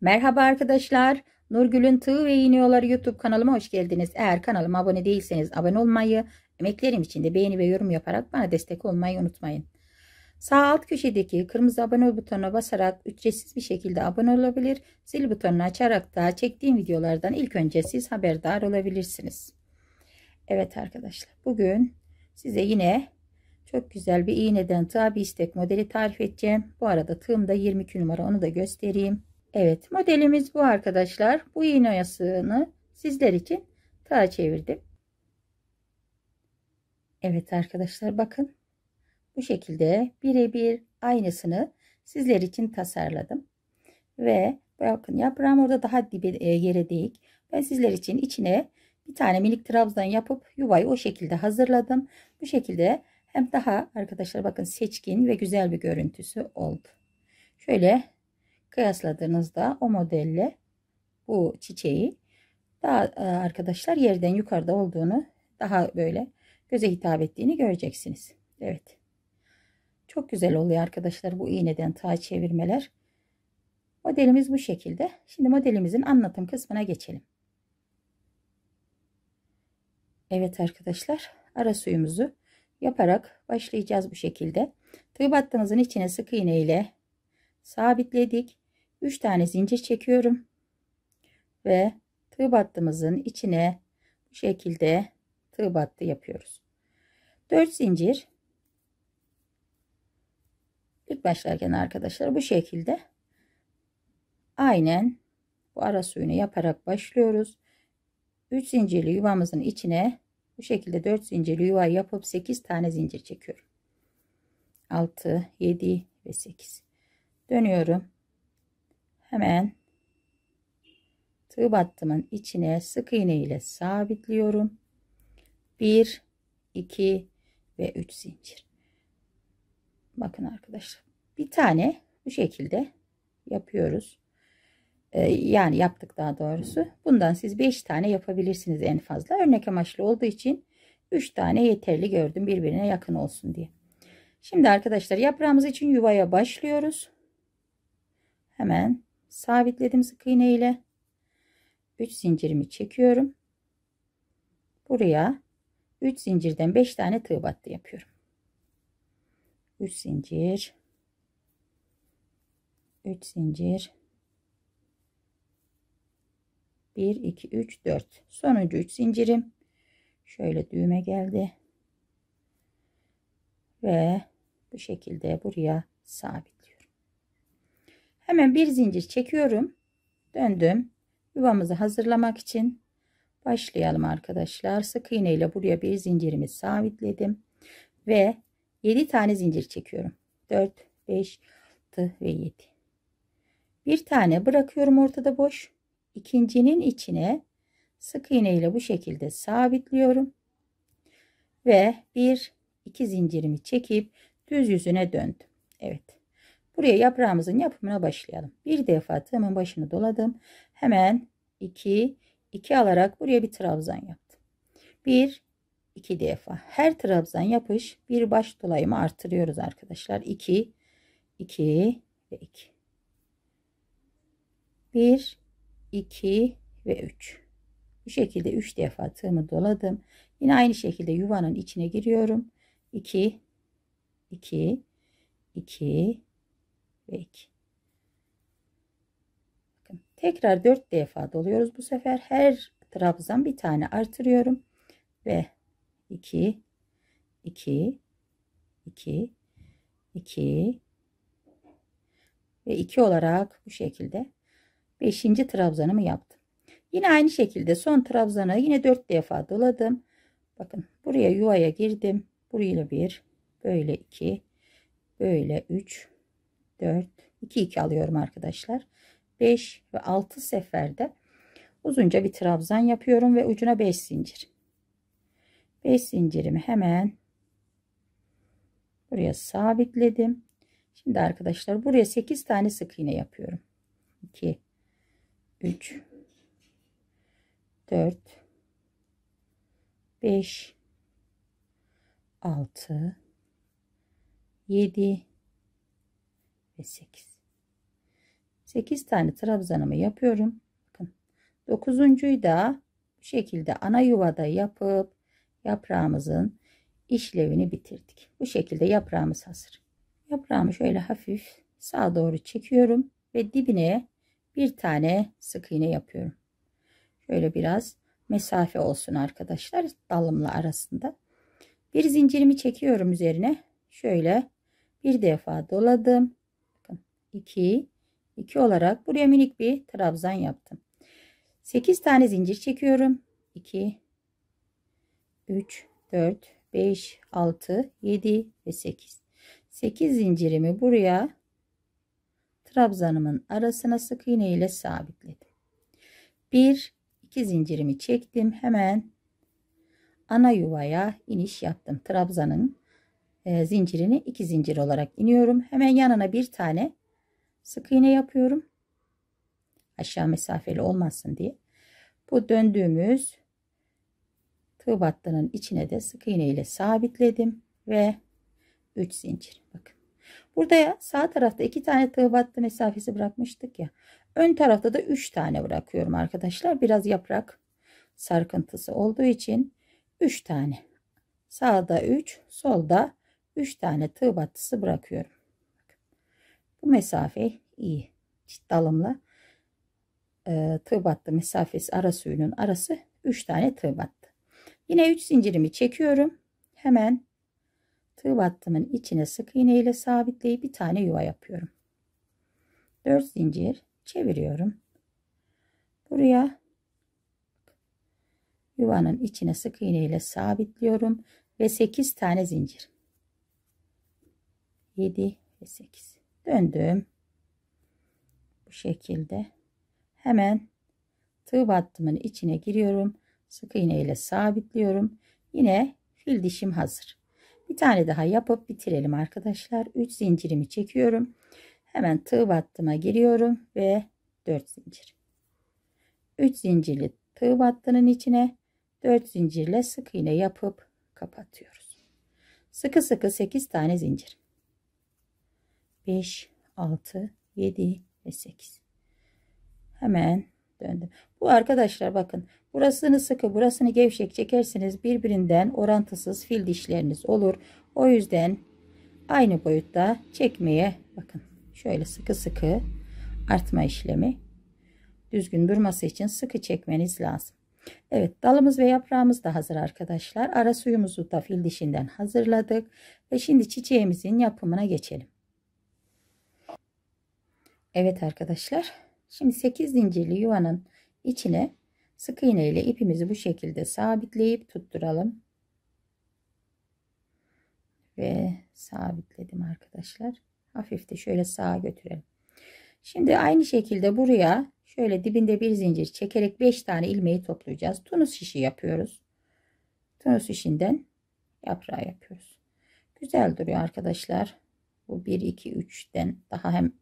Merhaba arkadaşlar. Nurgül'ün Tığ ve İğne Yolları YouTube kanalıma hoş geldiniz. Eğer kanalıma abone değilseniz abone olmayı, emeklerim için de beğeni ve yorum yaparak bana destek olmayı unutmayın. Sağ alt köşedeki kırmızı abone butonuna basarak ücretsiz bir şekilde abone olabilir. Zil butonunu açarak da çektiğim videolardan ilk önce siz haberdar olabilirsiniz. Evet arkadaşlar bugün size yine çok güzel bir iğneden tığ bir istek modeli tarif edeceğim. Bu arada tığımda 22 numara onu da göstereyim. Evet modelimiz bu arkadaşlar. Bu iğne oyasını sizler için ta çevirdim. Evet arkadaşlar bakın. Bu şekilde birebir aynısını sizler için tasarladım. Ve bakın yaprağım orada daha dibe e, yere değik. Ben sizler için içine bir tane minik trabzan yapıp yuvayı o şekilde hazırladım. Bu şekilde hem daha arkadaşlar bakın seçkin ve güzel bir görüntüsü oldu. Şöyle kıyasladığınızda o modelle bu çiçeği daha e, arkadaşlar yerden yukarıda olduğunu daha böyle göze hitap ettiğini göreceksiniz. Evet. Çok güzel oluyor arkadaşlar bu iğneden tay çevirmeler. Modelimiz bu şekilde. Şimdi modelimizin anlatım kısmına geçelim. Evet arkadaşlar ara suyumuzu yaparak başlayacağız bu şekilde. Tığ battığımızın içine sık iğne ile sabitledik. 3 tane zincir çekiyorum ve tığ battığımızın içine bu şekilde tığ battı yapıyoruz 4 zincir ilk başlarken arkadaşlar bu şekilde aynen bu ara suyunu yaparak başlıyoruz 3 zincirli yuvamızın içine bu şekilde 4 zincirli yuva yapıp 8 tane zincir çekiyorum 6 7 ve 8 dönüyorum hemen tığ battımın içine sık iğne ile sabitliyorum. 1 2 ve 3 zincir. Bakın arkadaşlar. Bir tane bu şekilde yapıyoruz. Ee, yani yaptık daha doğrusu. Bundan siz 5 tane yapabilirsiniz en fazla. Örnek amaçlı olduğu için 3 tane yeterli gördüm birbirine yakın olsun diye. Şimdi arkadaşlar yaprağımız için yuvaya başlıyoruz. Hemen sabitledim sık iğne ile 3 zincirimi çekiyorum buraya 3 zincirden 5 tane tığ battı yapıyorum 3 zincir 3 zincir 1 2 3 4 sonuncu 3 zincirim şöyle düğme geldi ve bu şekilde buraya sabit Hemen bir zincir çekiyorum. Döndüm. Yuvamızı hazırlamak için başlayalım arkadaşlar. Sık iğneyle buraya bir zincirimi sabitledim. Ve 7 tane zincir çekiyorum. 4, 5, 6 ve 7. Bir tane bırakıyorum ortada boş. İkincinin içine sık iğneyle bu şekilde sabitliyorum. Ve bir, iki zincirimi çekip düz yüzüne döndüm. Evet. Buraya yaprağımızın yapımına başlayalım. Bir defa tığımın başını doladım. Hemen 2, 2 alarak buraya bir trabzan yaptım. 1, 2 defa. Her trabzan yapış bir baş dolayımı artırıyoruz arkadaşlar. 2, 2 ve 2. 1, 2 ve 3. Bu şekilde 3 defa tığımı doladım. Yine aynı şekilde yuvanın içine giriyorum. 2, 2, 2, ve 2. Bakın tekrar 4 defa doluyoruz bu sefer. Her trabzan bir tane artırıyorum ve 2 2 2 2 ve 2 olarak bu şekilde 5. trabzanımı yaptım. Yine aynı şekilde son trabzanı yine 4 defa doladım. Bakın buraya yuvaya girdim. Buraya 1, böyle 2, böyle 3, 4, 2, 2 alıyorum arkadaşlar. 5 ve 6 seferde uzunca bir trabzan yapıyorum ve ucuna 5 zincir. 5 zincirimi hemen buraya sabitledim. Şimdi arkadaşlar buraya 8 tane sık iğne yapıyorum. 2 3 4 5 6 7 ve 8. 8 tane trabzanımı yapıyorum. Bakın. 9. da bu şekilde ana yuvada yapıp yaprağımızın işlevini bitirdik. Bu şekilde yaprağımız hazır. Yaprağımı şöyle hafif sağa doğru çekiyorum ve dibine bir tane sık iğne yapıyorum. Şöyle biraz mesafe olsun arkadaşlar dalımla arasında. Bir zincirimi çekiyorum üzerine. Şöyle bir defa doladım. 2 2 olarak buraya minik bir trabzan yaptım. 8 tane zincir çekiyorum. 2 3 4 5 6 7 ve 8. 8 zincirimi buraya trabzanımın arasına sık iğne ile sabitledim. 1 2 zincirimi çektim. Hemen ana yuvaya iniş yaptım. Trabzanın e, zincirini 2 zincir olarak iniyorum. Hemen yanına bir tane sık iğne yapıyorum. Aşağı mesafeli olmasın diye. Bu döndüğümüz tığ battının içine de sık iğne ile sabitledim ve 3 zincir. Bakın. Burada ya sağ tarafta 2 tane tığ battı mesafesi bırakmıştık ya. Ön tarafta da 3 tane bırakıyorum arkadaşlar. Biraz yaprak sarkıntısı olduğu için 3 tane. Sağda 3, solda 3 tane tığ battısı bırakıyorum. Bu mesafe iyi. Çit dalımla e, tığ battı mesafesi ara suyunun arası 3 tane tığ battı. Yine 3 zincirimi çekiyorum. Hemen tığ battımın içine sık iğne ile sabitleyip bir tane yuva yapıyorum. 4 zincir çeviriyorum. Buraya yuvanın içine sık iğne ile sabitliyorum ve 8 tane zincir. 7 ve 8 döndüm. Bu şekilde. Hemen tığ battımın içine giriyorum. Sık iğne ile sabitliyorum. Yine fil dişim hazır. Bir tane daha yapıp bitirelim arkadaşlar. 3 zincirimi çekiyorum. Hemen tığ battıma giriyorum ve 4 zincir. 3 zincirli tığ battının içine 4 zincirle sık iğne yapıp kapatıyoruz. Sıkı sıkı 8 tane zincir. 5, 6, 7 ve 8. Hemen döndüm. Bu arkadaşlar bakın burasını sıkı burasını gevşek çekersiniz, birbirinden orantısız fil dişleriniz olur. O yüzden aynı boyutta çekmeye bakın şöyle sıkı sıkı artma işlemi düzgün durması için sıkı çekmeniz lazım. Evet dalımız ve yaprağımız da hazır arkadaşlar. Ara suyumuzu da fil dişinden hazırladık. Ve şimdi çiçeğimizin yapımına geçelim. Evet arkadaşlar. Şimdi 8 zincirli yuvanın içine sık iğne ile ipimizi bu şekilde sabitleyip tutturalım. Ve sabitledim arkadaşlar. Hafif de şöyle sağa götürelim. Şimdi aynı şekilde buraya şöyle dibinde bir zincir çekerek 5 tane ilmeği toplayacağız. Tunus şişi yapıyoruz. Tunus şişinden yaprağı yapıyoruz. Güzel duruyor arkadaşlar. Bu 1 2 3'ten daha hem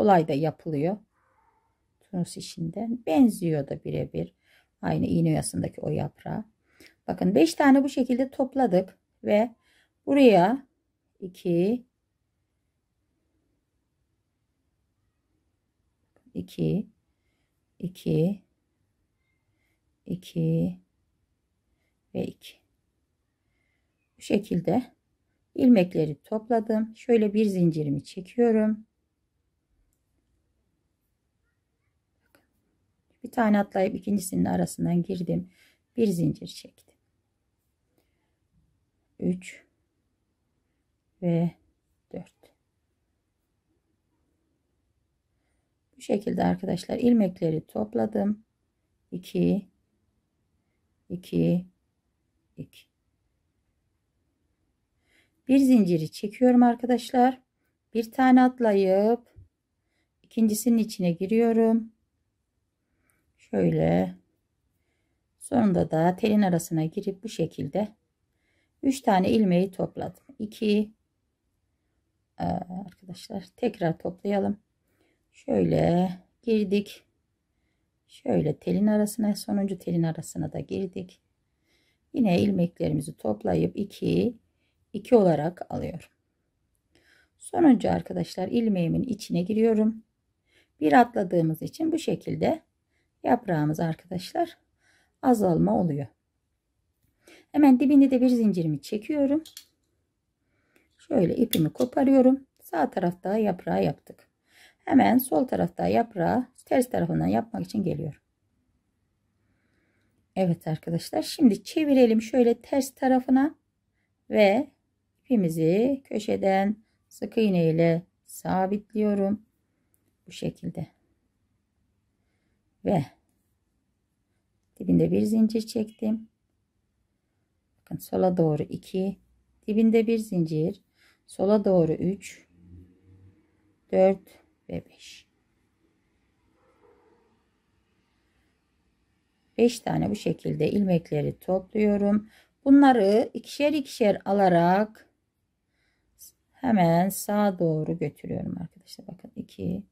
kolay da yapılıyor. Tunus işinden benziyor da birebir. Aynı iğne oyasındaki o yaprağı. Bakın 5 tane bu şekilde topladık ve buraya 2 2 2 2 ve 2 bu şekilde ilmekleri topladım şöyle bir zincirimi çekiyorum bir tane atlayıp ikincisinin arasından girdim bir zincir çektim 3 ve 4 bu şekilde arkadaşlar ilmekleri topladım 2 2 2 bir zinciri çekiyorum arkadaşlar bir tane atlayıp ikincisinin içine giriyorum şöyle sonunda da telin arasına girip bu şekilde 3 tane ilmeği topladım 2 ee, arkadaşlar tekrar toplayalım şöyle girdik şöyle telin arasına sonuncu telin arasına da girdik yine ilmeklerimizi toplayıp 2 2 olarak alıyorum sonuncu arkadaşlar ilmeğimin içine giriyorum bir atladığımız için bu şekilde yaprağımız arkadaşlar azalma oluyor. Hemen dibinde de bir zincirimi çekiyorum. Şöyle ipimi koparıyorum. Sağ tarafta yaprağı yaptık. Hemen sol tarafta yaprağı ters tarafından yapmak için geliyorum. Evet arkadaşlar şimdi çevirelim şöyle ters tarafına ve ipimizi köşeden sık iğne ile sabitliyorum. Bu şekilde ve dibinde bir zincir çektim. Bakın sola doğru 2, dibinde bir zincir, sola doğru 3, 4 ve 5. 5 tane bu şekilde ilmekleri topluyorum. Bunları ikişer ikişer alarak hemen sağa doğru götürüyorum arkadaşlar. Bakın 2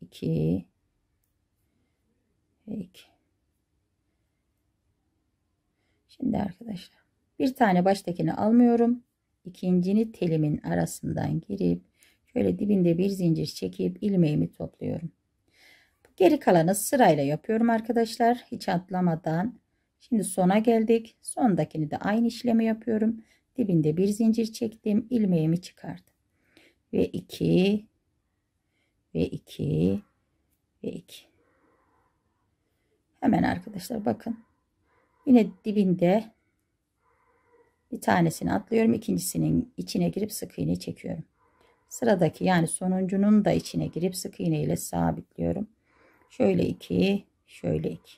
2 ve Şimdi arkadaşlar bir tane baştakini almıyorum. İkincini telimin arasından girip şöyle dibinde bir zincir çekip ilmeğimi topluyorum. Geri kalanı sırayla yapıyorum arkadaşlar. Hiç atlamadan. Şimdi sona geldik. Sondakini de aynı işlemi yapıyorum. Dibinde bir zincir çektim. ilmeğimi çıkardım. Ve 2 ve 2 ve 2 Hemen arkadaşlar bakın. Yine dibinde bir tanesini atlıyorum. ikincisinin içine girip sık iğne çekiyorum. Sıradaki yani sonuncunun da içine girip sık iğne ile sabitliyorum. Şöyle iki, şöyle iki.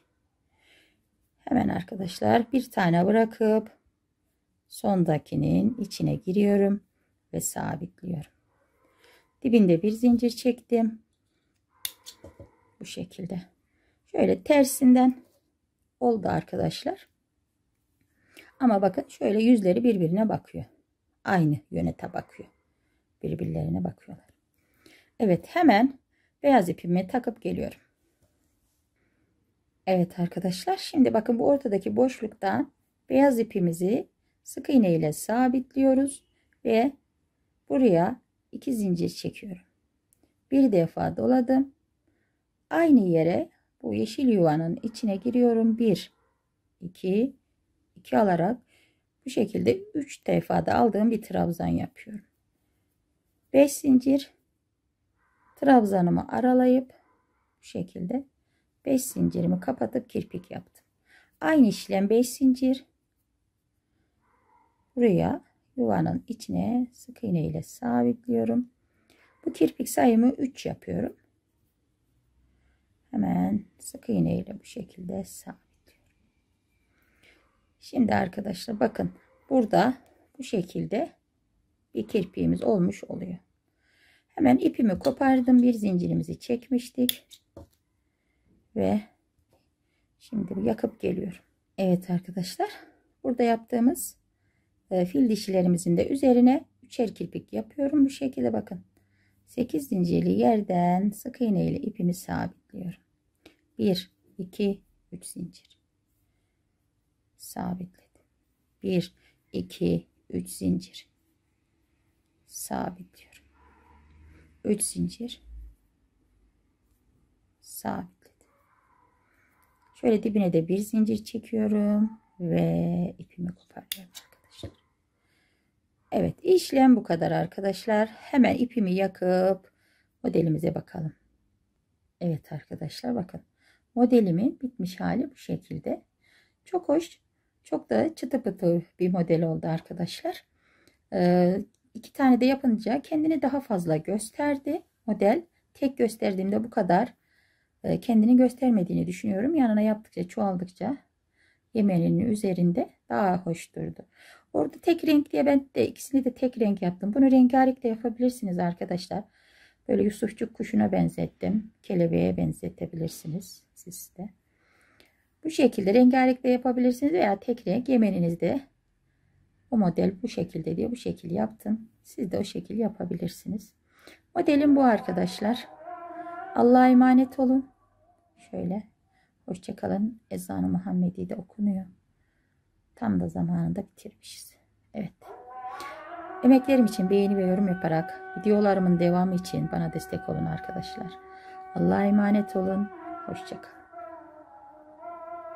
Hemen arkadaşlar bir tane bırakıp sondakinin içine giriyorum ve sabitliyorum. Dibinde bir zincir çektim. Bu şekilde. Şöyle tersinden oldu arkadaşlar. Ama bakın şöyle yüzleri birbirine bakıyor. Aynı yöne bakıyor. Birbirlerine bakıyorlar. Evet hemen beyaz ipimi takıp geliyorum. Evet arkadaşlar şimdi bakın bu ortadaki boşluktan beyaz ipimizi sık iğne ile sabitliyoruz ve buraya iki zincir çekiyorum. Bir defa doladım. Aynı yere bu yeşil yuvanın içine giriyorum. 1 2 2 alarak bu şekilde 3 defada aldığım bir trabzan yapıyorum. 5 zincir trabzanımı aralayıp bu şekilde 5 zincirimi kapatıp kirpik yaptım. Aynı işlem 5 zincir buraya yuvanın içine sık iğne ile sabitliyorum. Bu kirpik sayımı 3 yapıyorum hemen sık iğne ile bu şekilde sabitliyorum. Şimdi arkadaşlar bakın burada bu şekilde bir kirpiğimiz olmuş oluyor. Hemen ipimi kopardım. Bir zincirimizi çekmiştik. Ve şimdi yakıp geliyorum. Evet arkadaşlar. Burada yaptığımız e, fil dişilerimizin de üzerine üçer kirpik yapıyorum. Bu şekilde bakın. 8 zincirli yerden sık iğne ile ipimi sabit sabitliyorum. 1 2 3 zincir sabitledim. 1 2 3 zincir sabitliyorum. 3 zincir sabitledim. Şöyle dibine de bir zincir çekiyorum ve ipimi koparıyorum arkadaşlar. Evet işlem bu kadar arkadaşlar. Hemen ipimi yakıp modelimize bakalım. Evet arkadaşlar bakın. Modelimin bitmiş hali bu şekilde. Çok hoş. Çok da çıtı pıtı bir model oldu arkadaşlar. Ee, iki tane de yapınca kendini daha fazla gösterdi model. Tek gösterdiğimde bu kadar e, kendini göstermediğini düşünüyorum. Yanına yaptıkça çoğaldıkça yemeğinin üzerinde daha hoş durdu. Orada tek renk diye ben de ikisini de tek renk yaptım. Bunu rengarenk de yapabilirsiniz arkadaşlar. Böyle Yusufçuk kuşuna benzettim. Kelebeğe benzetebilirsiniz siz de. Bu şekilde rengarenk de yapabilirsiniz veya tek renk yemeninizde bu model bu şekilde diye bu şekil yaptım. Siz de o şekil yapabilirsiniz. Modelim bu arkadaşlar. Allah'a emanet olun. Şöyle. Hoşçakalın. Ezanı Muhammedi de okunuyor. Tam da zamanında bitirmişiz. Evet. Emeklerim için beğeni ve yorum yaparak videolarımın devamı için bana destek olun arkadaşlar. Allah'a emanet olun. Hoşçakalın.